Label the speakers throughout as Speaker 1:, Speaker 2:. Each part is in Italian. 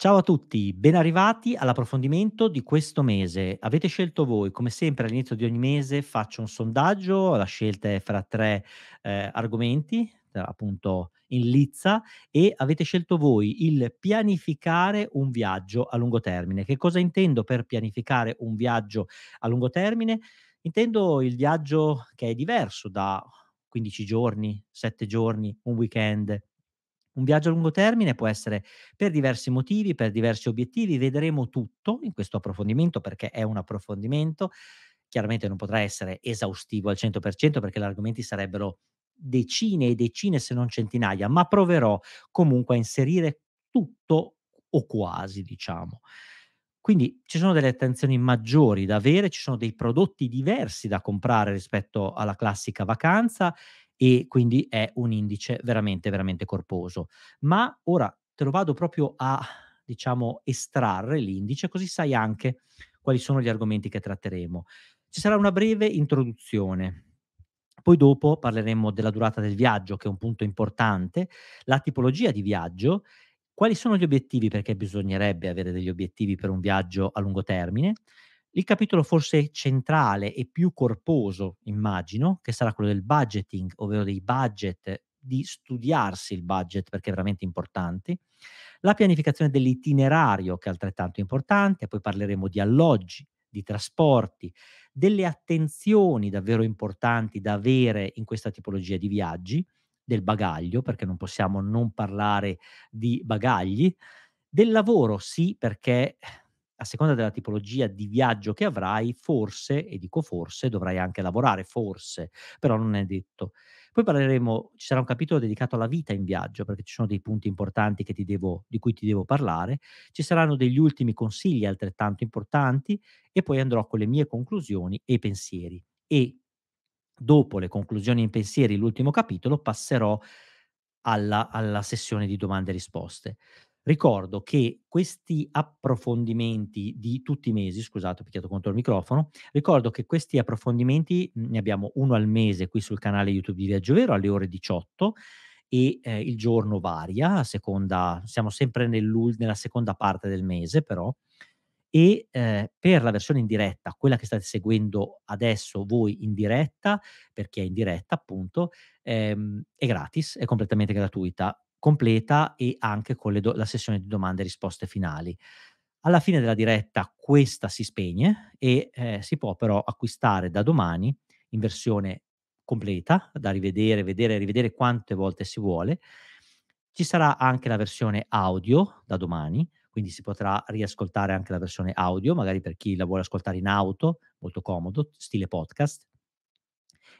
Speaker 1: Ciao a tutti, ben arrivati all'approfondimento di questo mese. Avete scelto voi, come sempre all'inizio di ogni mese faccio un sondaggio, la scelta è fra tre eh, argomenti, eh, appunto in lizza, e avete scelto voi il pianificare un viaggio a lungo termine. Che cosa intendo per pianificare un viaggio a lungo termine? Intendo il viaggio che è diverso da 15 giorni, 7 giorni, un weekend, un viaggio a lungo termine può essere per diversi motivi, per diversi obiettivi, vedremo tutto in questo approfondimento perché è un approfondimento, chiaramente non potrà essere esaustivo al 100% perché gli argomenti sarebbero decine e decine se non centinaia, ma proverò comunque a inserire tutto o quasi, diciamo. Quindi ci sono delle attenzioni maggiori da avere, ci sono dei prodotti diversi da comprare rispetto alla classica vacanza e quindi è un indice veramente, veramente corposo. Ma ora te lo vado proprio a, diciamo, estrarre l'indice, così sai anche quali sono gli argomenti che tratteremo. Ci sarà una breve introduzione. Poi dopo parleremo della durata del viaggio, che è un punto importante, la tipologia di viaggio, quali sono gli obiettivi, perché bisognerebbe avere degli obiettivi per un viaggio a lungo termine, il capitolo forse centrale e più corposo, immagino, che sarà quello del budgeting, ovvero dei budget, di studiarsi il budget perché è veramente importante, la pianificazione dell'itinerario che è altrettanto importante, poi parleremo di alloggi, di trasporti, delle attenzioni davvero importanti da avere in questa tipologia di viaggi, del bagaglio, perché non possiamo non parlare di bagagli, del lavoro sì, perché a seconda della tipologia di viaggio che avrai, forse, e dico forse, dovrai anche lavorare, forse, però non è detto. Poi parleremo, ci sarà un capitolo dedicato alla vita in viaggio, perché ci sono dei punti importanti devo, di cui ti devo parlare, ci saranno degli ultimi consigli altrettanto importanti e poi andrò con le mie conclusioni e i pensieri. E dopo le conclusioni e i pensieri, l'ultimo capitolo, passerò alla, alla, sessione di domande e risposte. Ricordo che questi approfondimenti di tutti i mesi, scusate, ho picchiato contro il microfono, ricordo che questi approfondimenti mhmm, ne abbiamo uno al mese qui sul canale YouTube di Viaggio Vero alle ore 18 e eh, il giorno varia, a seconda, siamo sempre nella seconda parte del mese però, e eh, per la versione in diretta, quella che state seguendo adesso voi in diretta, per chi è in diretta appunto, ehm, è gratis, è completamente gratuita completa e anche con do- la sessione di domande e risposte finali. Alla fine della diretta questa si spegne e eh, si può però acquistare da domani in versione completa, da rivedere, vedere e rivedere quante volte si vuole. Ci sarà anche la versione audio da domani, quindi si potrà riascoltare anche la versione audio, magari per chi la vuole ascoltare in auto, molto comodo, stile podcast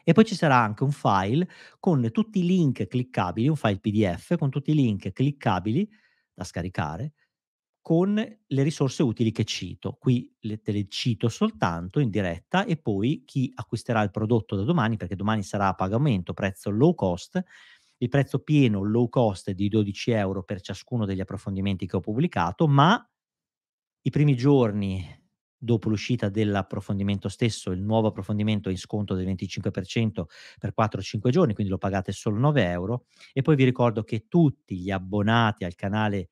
Speaker 1: e poi ci sarà anche un file con tutti i link cliccabili, un file PDF con tutti i link cliccabili da scaricare con le risorse utili che cito. Qui le, te le cito soltanto in diretta e poi chi acquisterà il prodotto da domani, perché domani sarà a pagamento, prezzo low cost, il prezzo pieno low cost è di 12 euro per ciascuno degli approfondimenti che ho pubblicato, ma i primi giorni dopo l'uscita dell'approfondimento stesso, il nuovo approfondimento in sconto del 25% per 4-5 giorni, quindi lo pagate solo 9 euro. E poi vi ricordo che tutti gli abbonati al canale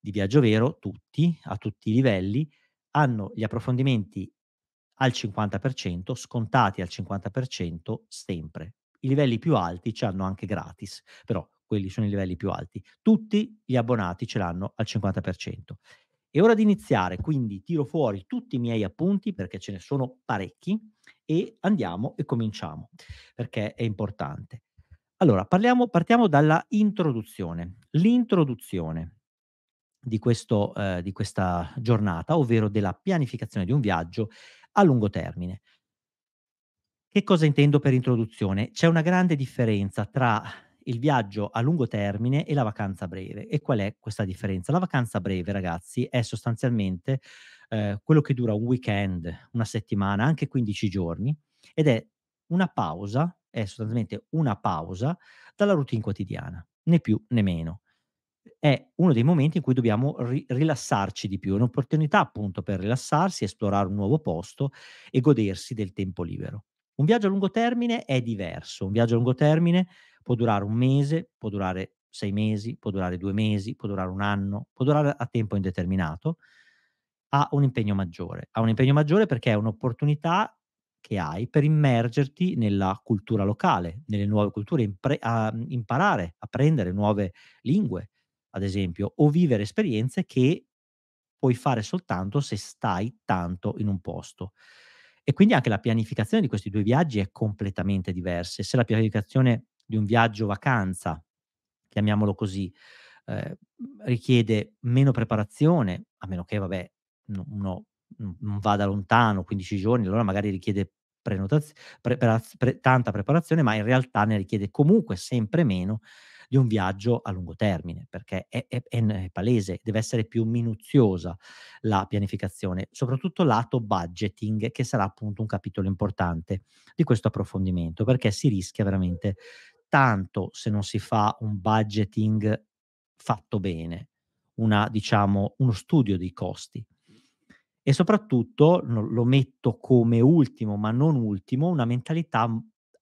Speaker 1: di Viaggio Vero, tutti, a tutti i livelli, hanno gli approfondimenti al 50%, scontati al 50% sempre. I livelli più alti ci hanno anche gratis, però quelli sono i livelli più alti. Tutti gli abbonati ce l'hanno al 50%. È ora di iniziare, quindi tiro fuori tutti i miei appunti perché ce ne sono parecchi e andiamo e cominciamo perché è importante. Allora, parliamo, partiamo dalla introduzione. L'introduzione di, questo, eh, di questa giornata, ovvero della pianificazione di un viaggio a lungo termine. Che cosa intendo per introduzione? C'è una grande differenza tra il viaggio a lungo termine e la vacanza breve. E qual è questa differenza? La vacanza breve, ragazzi, è sostanzialmente eh, quello che dura un weekend, una settimana, anche 15 giorni, ed è una pausa, è sostanzialmente una pausa dalla routine quotidiana, né più né meno è uno dei momenti in cui dobbiamo ri- rilassarci di più, è un'opportunità appunto per rilassarsi, esplorare un nuovo posto e godersi del tempo libero. Un viaggio a lungo termine è diverso, un viaggio a lungo termine può durare un mese, può durare sei mesi, può durare due mesi, può durare un anno, può durare a tempo indeterminato, ha un impegno maggiore. Ha un impegno maggiore perché è un'opportunità che hai per immergerti nella cultura locale, nelle nuove culture, impre- a imparare, apprendere nuove lingue, ad esempio, o vivere esperienze che puoi fare soltanto se stai tanto in un posto. E quindi anche la pianificazione di questi due viaggi è completamente diversa. Se la pianificazione di un viaggio vacanza, chiamiamolo così, eh, richiede meno preparazione, a meno che, vabbè, uno non vada lontano 15 giorni, allora magari richiede pre, pre, pre, tanta preparazione, ma in realtà ne richiede comunque sempre meno di un viaggio a lungo termine, perché è, è, è palese, deve essere più minuziosa la pianificazione, soprattutto lato budgeting, che sarà appunto un capitolo importante di questo approfondimento, perché si rischia veramente tanto se non si fa un budgeting fatto bene, una, diciamo, uno studio dei costi. E soprattutto, lo metto come ultimo, ma non ultimo, una mentalità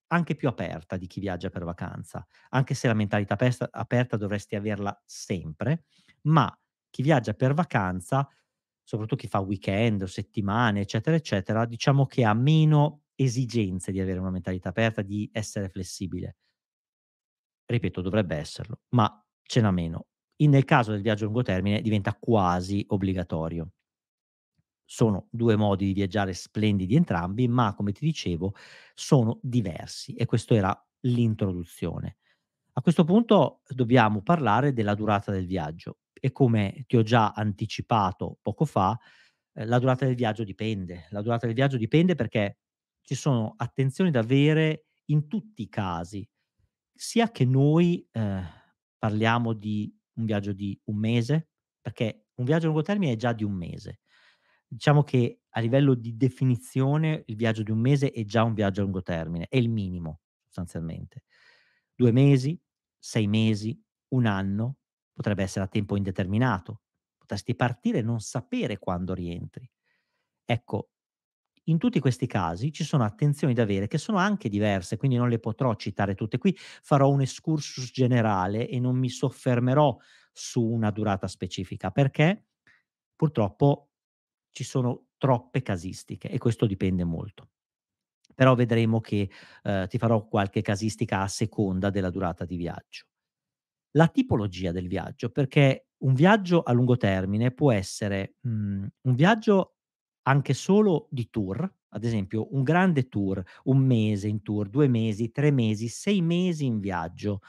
Speaker 1: anche più aperta di chi viaggia per vacanza, anche se la mentalità aperta, aperta dovresti averla sempre, ma chi viaggia per vacanza, soprattutto chi fa weekend o settimane, eccetera, eccetera, diciamo che ha meno esigenze di avere una mentalità aperta, di essere flessibile. Ripeto, dovrebbe esserlo, ma ce n'ha meno. In, nel caso del viaggio a lungo termine diventa quasi obbligatorio sono due modi di viaggiare splendidi entrambi, ma come ti dicevo sono diversi e questo era l'introduzione. A questo punto dobbiamo parlare della durata del viaggio e come ti ho già anticipato poco fa, eh, la durata del viaggio dipende. La durata del viaggio dipende perché ci sono attenzioni da avere in tutti i casi, sia che noi eh, parliamo di un viaggio di un mese, perché un viaggio a lungo termine è già di un mese, diciamo che a livello di definizione il viaggio di un mese è già un viaggio a lungo termine, è il minimo sostanzialmente. Due mesi, sei mesi, un anno, potrebbe essere a tempo indeterminato, potresti partire e non sapere quando rientri. Ecco, in tutti questi casi ci sono attenzioni da avere che sono anche diverse, quindi non le potrò citare tutte qui, farò un excursus generale e non mi soffermerò su una durata specifica perché purtroppo ci sono troppe casistiche e questo dipende molto. Però vedremo che eh, ti farò qualche casistica a seconda della durata di viaggio. La tipologia del viaggio, perché un viaggio a lungo termine può essere mh, mhmm, un viaggio anche solo di tour, ad esempio un grande tour, un mese in tour, due mesi, tre mesi, sei mesi in viaggio,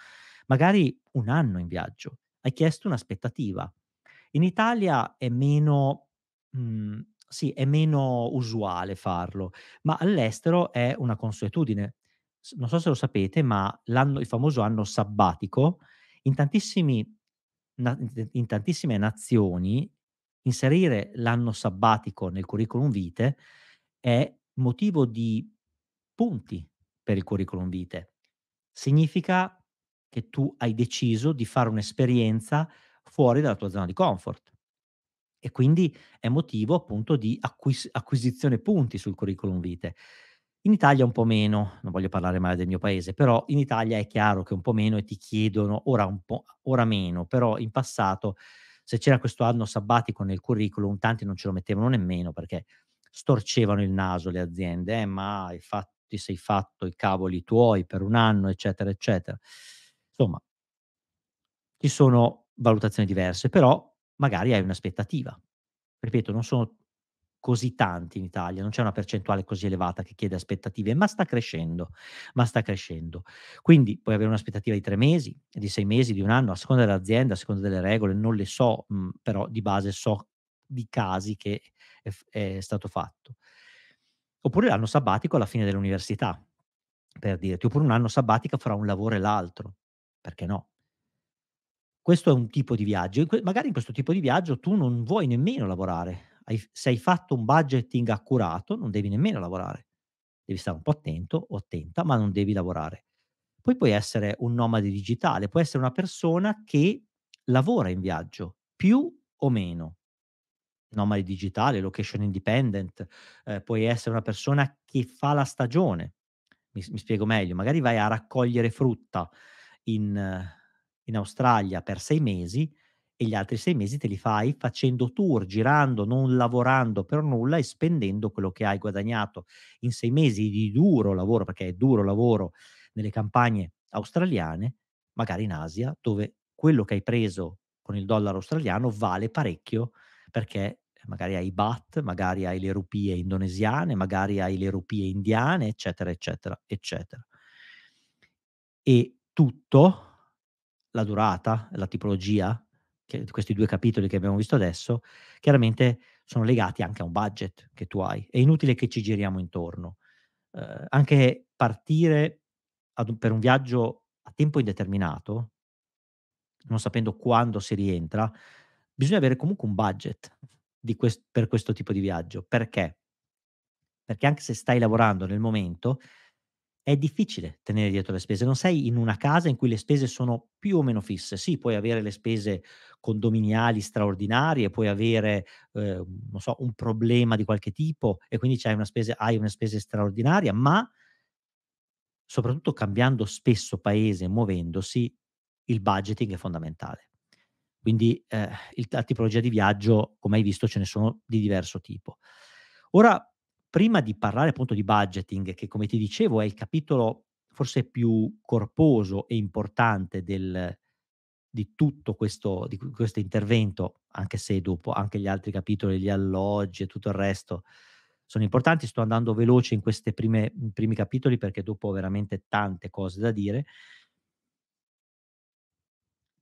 Speaker 1: magari un anno in viaggio. Hai chiesto un'aspettativa. In Italia è meno Mhmm, sì, è meno usuale farlo, ma all'estero è una consuetudine. non so se lo sapete, ma l'anno il famoso anno sabbatico in tantissimi in tantissime nazioni inserire l'anno sabbatico nel curriculum vitae è motivo di punti per il curriculum vitae. Significa che tu hai deciso di fare un'esperienza fuori dalla tua zona di comfort e quindi è motivo appunto di acquis- acquisizione punti sul curriculum vitae. In Italia un po' meno, non voglio parlare male del mio paese, però in Italia è chiaro che un po' meno e ti chiedono ora un po', ora meno, però in passato se c'era questo anno sabbatico nel curriculum tanti non ce lo mettevano nemmeno perché storcevano il naso le aziende, eh, ma hai fatto, ti sei fatto i cavoli tuoi per un anno, eccetera, eccetera. Insomma, ci sono valutazioni diverse, però magari hai un'aspettativa. Ripeto, non sono così tanti in Italia, non c'è una percentuale così elevata che chiede aspettative, ma sta crescendo, ma sta crescendo. Quindi puoi avere un'aspettativa di tre mesi, di sei mesi, di un anno, a seconda dell'azienda, a seconda delle regole, non le so, mh, mhmm, però di base so di casi che è, è stato fatto. Oppure l'anno sabbatico alla fine dell'università, per dirti, oppure un anno sabbatico fra un lavoro e l'altro, perché no? questo è un tipo di viaggio. magari in questo tipo di viaggio tu non vuoi nemmeno lavorare. Hai, se hai fatto un budgeting accurato, non devi nemmeno lavorare. Devi stare un po' attento o attenta, ma non devi lavorare. Poi puoi essere un nomade digitale, puoi essere una persona che lavora in viaggio, più o meno. Nomade digitale, location independent, eh, puoi essere una persona che fa la stagione. Mi, mi, spiego meglio, magari vai a raccogliere frutta in eh, in Australia per sei mesi e gli altri sei mesi te li fai facendo tour, girando, non lavorando per nulla e spendendo quello che hai guadagnato in sei mesi di duro lavoro, perché è duro lavoro nelle campagne australiane, magari in Asia, dove quello che hai preso con il dollaro australiano vale parecchio perché magari hai i BAT, magari hai le rupie indonesiane, magari hai le rupie indiane, eccetera, eccetera, eccetera. E tutto la durata, la tipologia, che, questi due capitoli che abbiamo visto adesso, chiaramente sono legati anche a un budget che tu hai. È inutile che ci giriamo intorno. Eh, anche partire un, per un viaggio a tempo indeterminato, non sapendo quando si rientra, bisogna avere comunque un budget quest- per questo tipo di viaggio. Perché? Perché anche se stai lavorando nel momento, è difficile tenere dietro le spese. Non sei in una casa in cui le spese sono più o meno fisse. Sì, puoi avere le spese condominiali straordinarie, puoi avere eh, so, un problema di qualche tipo e quindi una spesa, hai una spesa straordinaria, ma soprattutto cambiando spesso paese e muovendosi, il budgeting è fondamentale. Quindi eh, il, la tipologia di viaggio, come hai visto, ce ne sono di diverso tipo. Ora prima di parlare appunto di budgeting, che come ti dicevo è il capitolo forse più corposo e importante del, di tutto questo, di questo intervento, anche se dopo anche gli altri capitoli, gli alloggi e tutto il resto sono importanti, sto andando veloce in questi mhmm, primi capitoli perché dopo ho veramente tante cose da dire,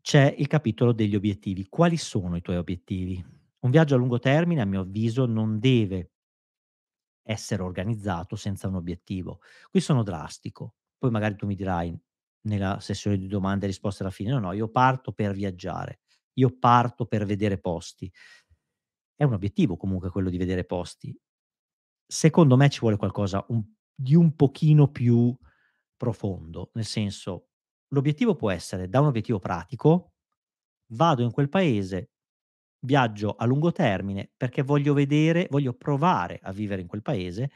Speaker 1: c'è il capitolo degli obiettivi. Quali sono i tuoi obiettivi? Un viaggio a lungo termine, a mio avviso, non deve essere organizzato senza un obiettivo. Qui sono drastico. Poi magari tu mi dirai nella sessione di domande e risposte alla fine, no, no, io parto per viaggiare, io parto per vedere posti. È un obiettivo comunque quello di vedere posti. Secondo me ci vuole qualcosa un, di un pochino più profondo, nel senso l'obiettivo può essere da un obiettivo pratico, vado in quel paese, viaggio a lungo termine perché voglio vedere, voglio provare a vivere in quel paese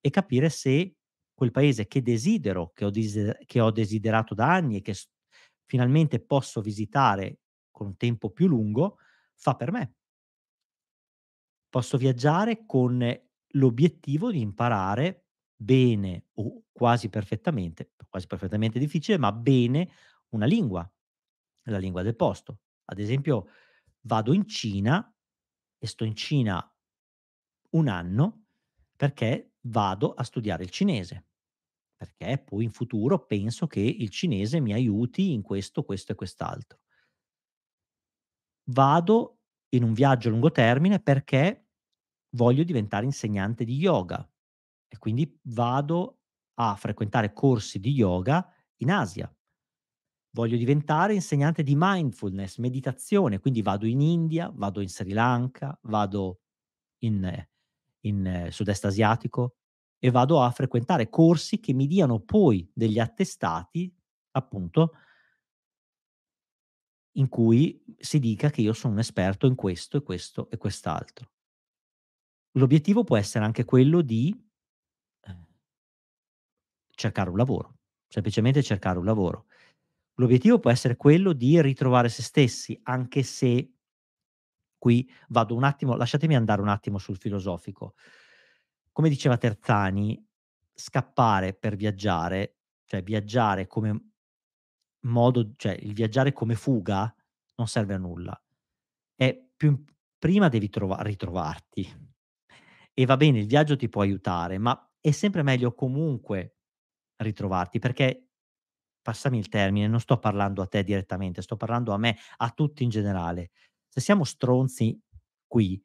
Speaker 1: e capire se quel paese che desidero, che ho, desider- che ho desiderato da anni e che s- finalmente posso visitare con un tempo più lungo, fa per me. Posso viaggiare con l'obiettivo di imparare bene o quasi perfettamente, quasi perfettamente difficile, ma bene una lingua, la lingua del posto. Ad esempio, vado in Cina e sto in Cina un anno perché vado a studiare il cinese, perché poi in futuro penso che il cinese mi aiuti in questo, questo e quest'altro. Vado in un viaggio a lungo termine perché voglio diventare insegnante di yoga e quindi vado a frequentare corsi di yoga in Asia voglio diventare insegnante di mindfulness, meditazione, quindi vado in India, vado in Sri Lanka, vado in, in eh, sud-est asiatico e vado a frequentare corsi che mi diano poi degli attestati, appunto, in cui si dica che io sono un esperto in questo e questo e quest'altro. L'obiettivo può essere anche quello di eh, cercare un lavoro, semplicemente cercare un lavoro. L'obiettivo può essere quello di ritrovare se stessi, anche se qui vado un attimo, lasciatemi andare un attimo sul filosofico. Come diceva Terzani, scappare per viaggiare, cioè viaggiare come modo, cioè il viaggiare come fuga non serve a nulla. Più, prima devi trova, ritrovarti. E va bene, il viaggio ti può aiutare, ma è sempre meglio comunque ritrovarti perché passami il termine, non sto parlando a te direttamente, sto parlando a me, a tutti in generale. Se siamo stronzi qui,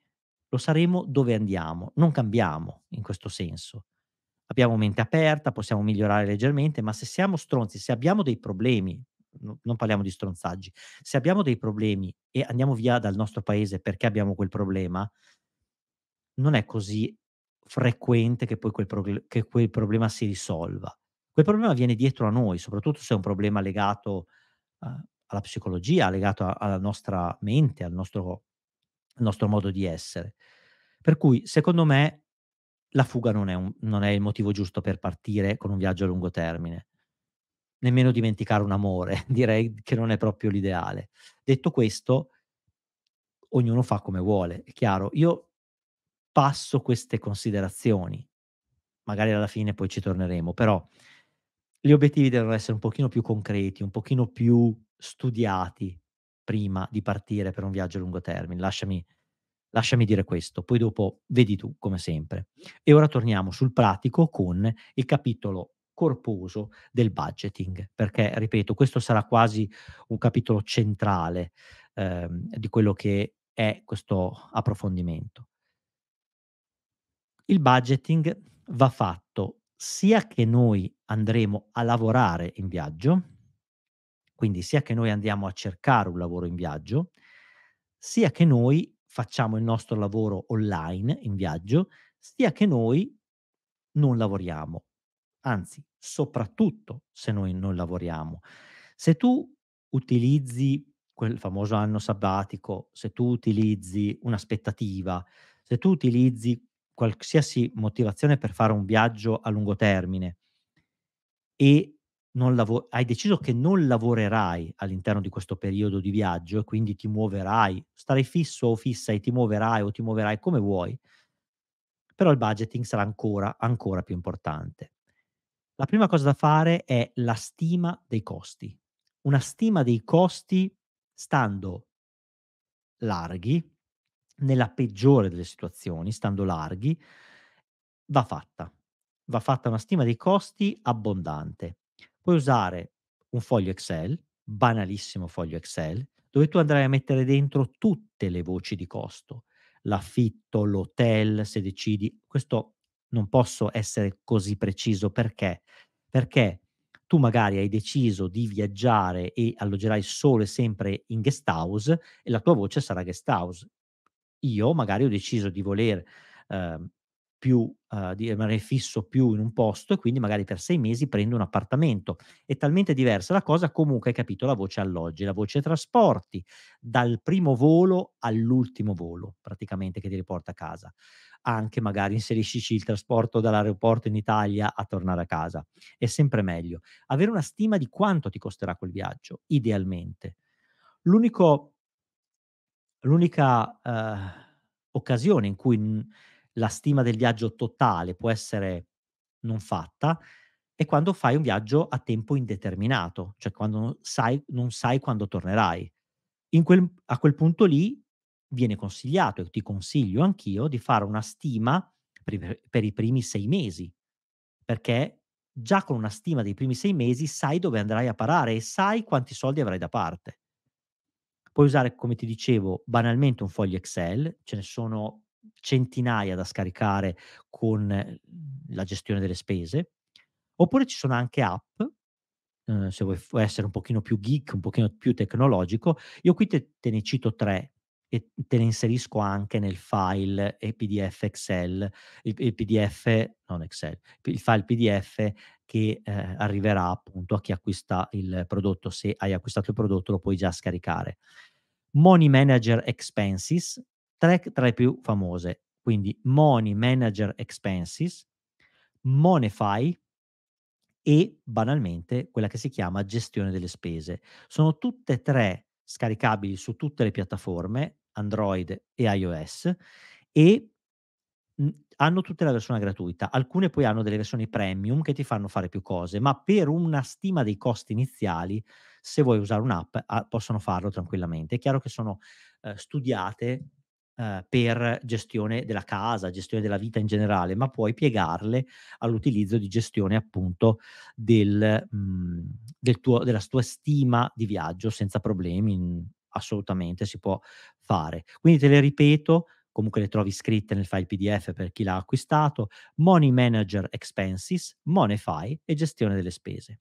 Speaker 1: lo saremo dove andiamo, non cambiamo in questo senso. Abbiamo mente aperta, possiamo migliorare leggermente, ma se siamo stronzi, se abbiamo dei problemi, non parliamo di stronzaggi, se abbiamo dei problemi e andiamo via dal nostro paese perché abbiamo quel problema, non è così frequente che poi quel, prog- che quel problema si risolva quel problema viene dietro a noi, soprattutto se è un problema legato eh, alla psicologia, legato a, alla nostra mente, al nostro, al nostro, modo di essere. Per cui, secondo me, la fuga non è, un, non è il motivo giusto per partire con un viaggio a lungo termine. Nemmeno dimenticare un amore, direi che non è proprio l'ideale. Detto questo, ognuno fa come vuole, è chiaro. Io passo queste considerazioni, magari alla fine poi ci torneremo, però gli obiettivi devono essere un pochino più concreti, un pochino più studiati prima di partire per un viaggio a lungo termine. Lasciami, lasciami dire questo, poi dopo vedi tu come sempre. E ora torniamo sul pratico con il capitolo corposo del budgeting, perché, ripeto, questo sarà quasi un capitolo centrale eh, di quello che è questo approfondimento. Il budgeting va fatto sia che noi andremo a lavorare in viaggio, quindi sia che noi andiamo a cercare un lavoro in viaggio, sia che noi facciamo il nostro lavoro online in viaggio, sia che noi non lavoriamo. Anzi, soprattutto se noi non lavoriamo. Se tu utilizzi quel famoso anno sabbatico, se tu utilizzi un'aspettativa, se tu utilizzi qualsiasi motivazione per fare un viaggio a lungo termine e lav- hai deciso che non lavorerai all'interno di questo periodo di viaggio e quindi ti muoverai, starai fisso o fissa e ti muoverai o ti muoverai come vuoi, però il budgeting sarà ancora, ancora più importante. La prima cosa da fare è la stima dei costi. Una stima dei costi stando larghi, nella peggiore delle situazioni, stando larghi, va fatta. Va fatta una stima dei costi abbondante. Puoi usare un foglio Excel, banalissimo foglio Excel, dove tu andrai a mettere dentro tutte le voci di costo, l'affitto, l'hotel, se decidi. Questo non posso essere così preciso perché? Perché tu magari hai deciso di viaggiare e alloggerai solo e sempre in guest house e la tua voce sarà guest house io magari ho deciso di voler eh, più, eh, di rimanere fisso più in un posto e quindi magari per sei mesi prendo un appartamento. È talmente diversa la cosa, comunque hai capito la voce alloggi, la voce trasporti, dal primo volo all'ultimo volo praticamente che ti riporta a casa. Anche magari inseriscici il trasporto dall'aeroporto in Italia a tornare a casa. È sempre meglio. Avere una stima di quanto ti costerà quel viaggio, idealmente. L'unico l'unica eh, occasione in cui la stima del viaggio totale può essere non fatta è quando fai un viaggio a tempo indeterminato, cioè quando non sai, non sai quando tornerai. Quel, a quel punto lì viene consigliato, e ti consiglio anch'io, di fare una stima per, per i primi sei mesi, perché già con una stima dei primi sei mesi sai dove andrai a parare e sai quanti soldi avrai da parte. Puoi usare, come ti dicevo, banalmente un foglio Excel, ce ne sono centinaia da scaricare con eh, la gestione delle spese, oppure ci sono anche app, eh, se vuoi essere un pochino più geek, un pochino più tecnologico, io qui te, te ne cito tre e te le inserisco anche nel file PDF Excel, il, il PDF, non Excel, il file PDF che eh, arriverà appunto a chi acquista il prodotto. Se hai acquistato il prodotto lo puoi già scaricare. Money Manager Expenses, tre tra le più famose, quindi Money Manager Expenses, Monify, e banalmente quella che si chiama gestione delle spese. Sono tutte e tre scaricabili su tutte le piattaforme, Android e iOS e mhmm, hanno tutta la versione gratuita, alcune poi hanno delle versioni premium che ti fanno fare più cose, ma per una stima dei costi iniziali, se vuoi usare un'app, ah, possono farlo tranquillamente. È chiaro che sono eh, studiate eh, per gestione della casa, gestione della vita in generale, ma puoi piegarle all'utilizzo di gestione appunto del, mh, mhmm, del tuo, della tua stima di viaggio senza problemi assolutamente si può fare. Quindi te le ripeto, comunque le trovi scritte nel file PDF per chi l'ha acquistato, Money Manager Expenses, Monify e gestione delle spese.